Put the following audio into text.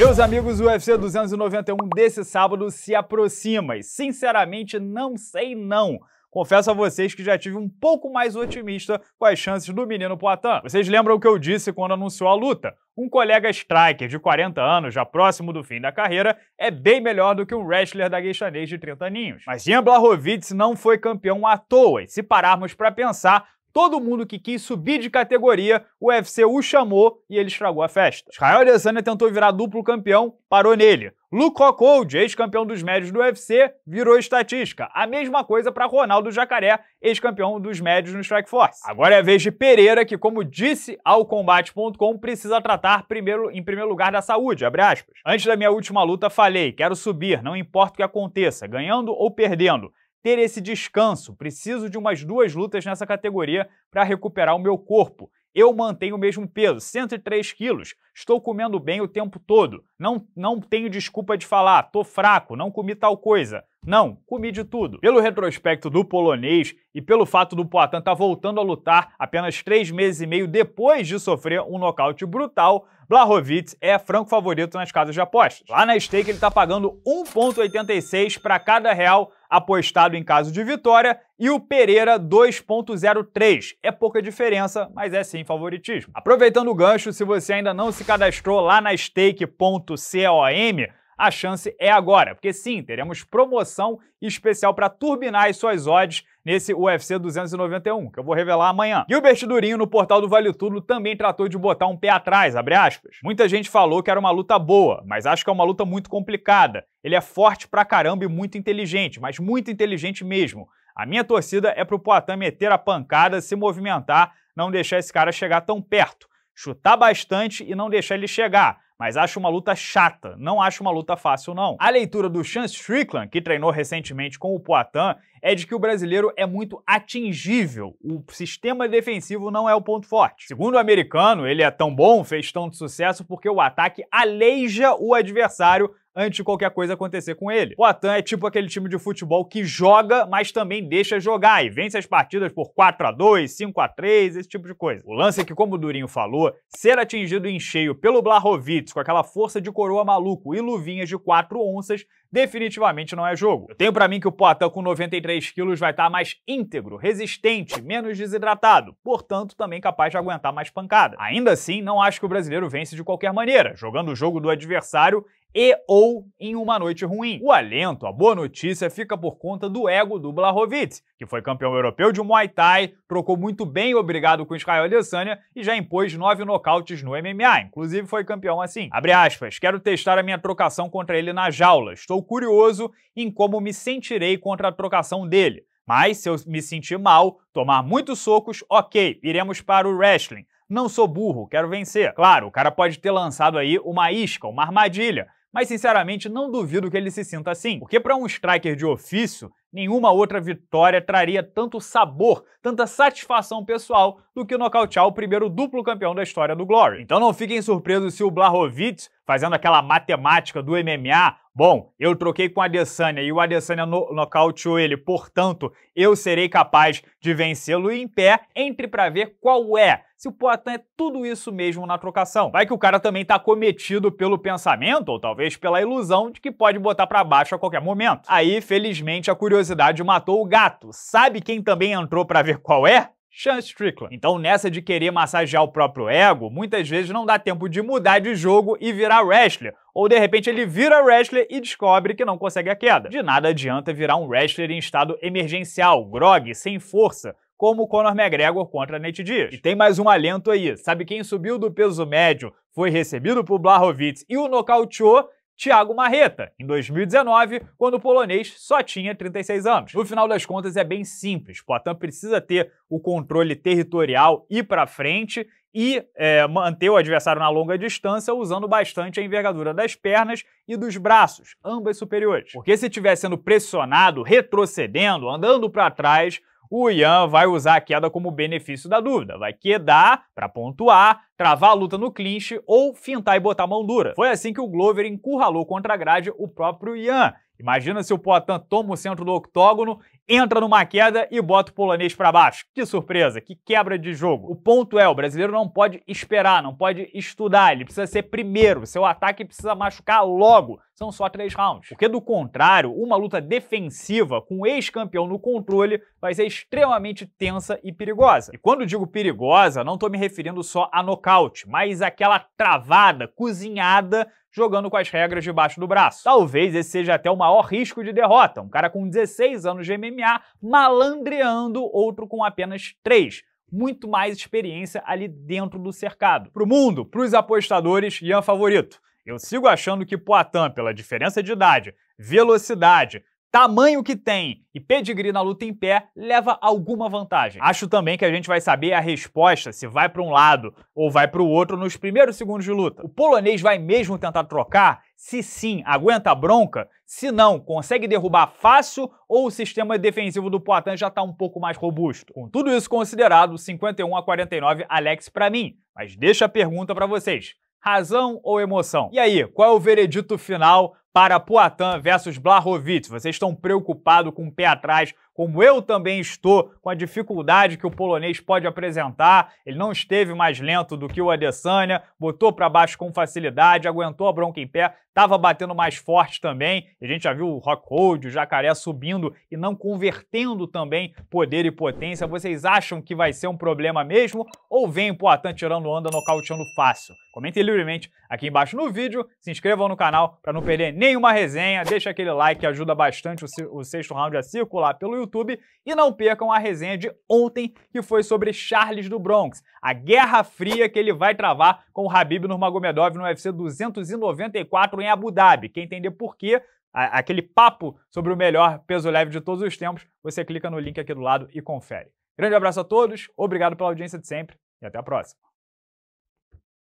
Meus amigos, o UFC 291 desse sábado se aproxima e, sinceramente, não sei não. Confesso a vocês que já tive um pouco mais otimista com as chances do menino Poitin. Vocês lembram o que eu disse quando anunciou a luta? Um colega striker de 40 anos, já próximo do fim da carreira, é bem melhor do que um wrestler da daguestanês de 30 aninhos. Mas Ian Blachowicz não foi campeão à toa, e se pararmos para pensar, Todo mundo que quis subir de categoria, o UFC o chamou e ele estragou a festa. Israel Adesanya tentou virar duplo campeão, parou nele. Luke Rockhold, ex-campeão dos médios do UFC, virou estatística. A mesma coisa para Ronaldo Jacaré, ex-campeão dos médios no Strike Force. Agora é a vez de Pereira, que como disse ao combate.com, precisa tratar primeiro, em primeiro lugar da saúde, Antes da minha última luta falei, quero subir, não importa o que aconteça, ganhando ou perdendo ter esse descanso. Preciso de umas duas lutas nessa categoria para recuperar o meu corpo. Eu mantenho o mesmo peso, 103 quilos. Estou comendo bem o tempo todo. Não, não tenho desculpa de falar, ah, tô fraco, não comi tal coisa. Não, comi de tudo. Pelo retrospecto do polonês e pelo fato do Poitin estar tá voltando a lutar apenas três meses e meio depois de sofrer um nocaute brutal, Blahovic é franco favorito nas casas de apostas. Lá na stake ele está pagando 1,86 para cada real apostado em caso de vitória e o Pereira 2.03. É pouca diferença, mas é sim favoritismo. Aproveitando o gancho, se você ainda não se cadastrou lá na stake.com, a chance é agora, porque sim, teremos promoção especial para turbinar as suas odds nesse UFC 291, que eu vou revelar amanhã. Gilbert Durinho, no portal do Vale Tudo, também tratou de botar um pé atrás, abre aspas. Muita gente falou que era uma luta boa, mas acho que é uma luta muito complicada. Ele é forte pra caramba e muito inteligente, mas muito inteligente mesmo. A minha torcida é pro Poitin meter a pancada, se movimentar, não deixar esse cara chegar tão perto. Chutar bastante e não deixar ele chegar mas acho uma luta chata, não acho uma luta fácil não. A leitura do Chance Strickland, que treinou recentemente com o Poitin é de que o brasileiro é muito atingível. O sistema defensivo não é o ponto forte. Segundo o americano, ele é tão bom, fez tanto sucesso porque o ataque aleija o adversário antes de qualquer coisa acontecer com ele. O Atan é tipo aquele time de futebol que joga, mas também deixa jogar e vence as partidas por 4 a 2, 5 a 3, esse tipo de coisa. O lance é que, como o Durinho falou, ser atingido em cheio pelo Blahovitz com aquela força de coroa maluco e luvinhas de quatro onças definitivamente não é jogo. Eu tenho para mim que o Poitin com 93 quilos vai estar tá mais íntegro, resistente, menos desidratado, portanto também capaz de aguentar mais pancada. Ainda assim, não acho que o brasileiro vence de qualquer maneira, jogando o jogo do adversário e ou em uma noite ruim. O alento, a boa notícia, fica por conta do ego do Blahovic, que foi campeão europeu de Muay Thai, trocou muito bem obrigado com Israel Adesanya e já impôs nove nocautes no MMA, inclusive foi campeão assim. Abre aspas, quero testar a minha trocação contra ele na jaula, estou curioso em como me sentirei contra a trocação dele. Mas se eu me sentir mal, tomar muitos socos, ok, iremos para o wrestling. Não sou burro, quero vencer. Claro, o cara pode ter lançado aí uma isca, uma armadilha, mas sinceramente não duvido que ele se sinta assim, porque para um striker de ofício, nenhuma outra vitória traria tanto sabor, tanta satisfação pessoal do que nocautear o primeiro duplo campeão da história do Glory. Então não fiquem surpresos se o Blahovic, fazendo aquela matemática do MMA, Bom, eu troquei com a Adesanya e o Adesanya no nocauteou ele, portanto, eu serei capaz de vencê-lo em pé. Entre para ver qual é. Se o Poitin é tudo isso mesmo na trocação. Vai que o cara também tá cometido pelo pensamento ou talvez pela ilusão de que pode botar para baixo a qualquer momento. Aí, felizmente, a curiosidade matou o gato. Sabe quem também entrou para ver qual é? Sean Strickland. Então, nessa de querer massagear o próprio ego, muitas vezes não dá tempo de mudar de jogo e virar wrestler. Ou de repente ele vira wrestler e descobre que não consegue a queda. De nada adianta virar um wrestler em estado emergencial, grog, sem força, como Conor McGregor contra Nate Diaz. E tem mais um alento aí. Sabe quem subiu do peso médio, foi recebido por Blahovic e o nocauteou? Thiago Marreta, em 2019, quando o polonês só tinha 36 anos. No final das contas, é bem simples. Platão precisa ter o controle territorial e para frente e é, manter o adversário na longa distância usando bastante a envergadura das pernas e dos braços, ambas superiores. Porque se estiver sendo pressionado, retrocedendo, andando para trás, o Ian vai usar a queda como benefício da dúvida. Vai quedar para pontuar, travar a luta no clinch ou fintar e botar a mão dura. Foi assim que o Glover encurralou contra a grade o próprio Ian. Imagina se o Poitin toma o centro do octógono entra numa queda e bota o polonês para baixo. Que surpresa, que quebra de jogo. O ponto é, o brasileiro não pode esperar, não pode estudar, ele precisa ser primeiro, seu ataque precisa machucar logo. São só três rounds. Porque do contrário, uma luta defensiva com o ex-campeão no controle vai ser extremamente tensa e perigosa. E quando digo perigosa, não estou me referindo só a nocaute, mas aquela travada, cozinhada jogando com as regras debaixo do braço. Talvez esse seja até o maior risco de derrota, um cara com 16 anos de MMA malandreando outro com apenas 3 muito mais experiência ali dentro do cercado. Para o mundo, para os apostadores, Ian favorito. Eu sigo achando que Poitin, pela diferença de idade, velocidade, Tamanho que tem e pedigree na luta em pé leva alguma vantagem. Acho também que a gente vai saber a resposta se vai para um lado ou vai para o outro nos primeiros segundos de luta. O polonês vai mesmo tentar trocar? Se sim, aguenta a bronca? Se não, consegue derrubar fácil ou o sistema defensivo do Poitin já está um pouco mais robusto? Com tudo isso considerado, 51 a 49 Alex para mim. Mas deixa a pergunta para vocês. Razão ou emoção? E aí, qual é o veredito final para Poitin versus Blahovic. Vocês estão preocupados com o pé atrás, como eu também estou, com a dificuldade que o polonês pode apresentar. Ele não esteve mais lento do que o Adesanya, botou para baixo com facilidade, aguentou a bronca em pé, estava batendo mais forte também. A gente já viu o Rockhold, o Jacaré subindo e não convertendo também poder e potência. Vocês acham que vai ser um problema mesmo ou vem Poitin tirando onda, nocauteando fácil? Comentem livremente aqui embaixo no vídeo, se inscrevam no canal para não perder nenhuma resenha, deixa aquele like que ajuda bastante o, o sexto round a circular pelo YouTube e não percam a resenha de ontem que foi sobre Charles do Bronx, a guerra fria que ele vai travar com o Habib Nurmagomedov no UFC 294 em Abu Dhabi. Quem entender por quê, aquele papo sobre o melhor peso leve de todos os tempos, você clica no link aqui do lado e confere. Grande abraço a todos, obrigado pela audiência de sempre e até a próxima.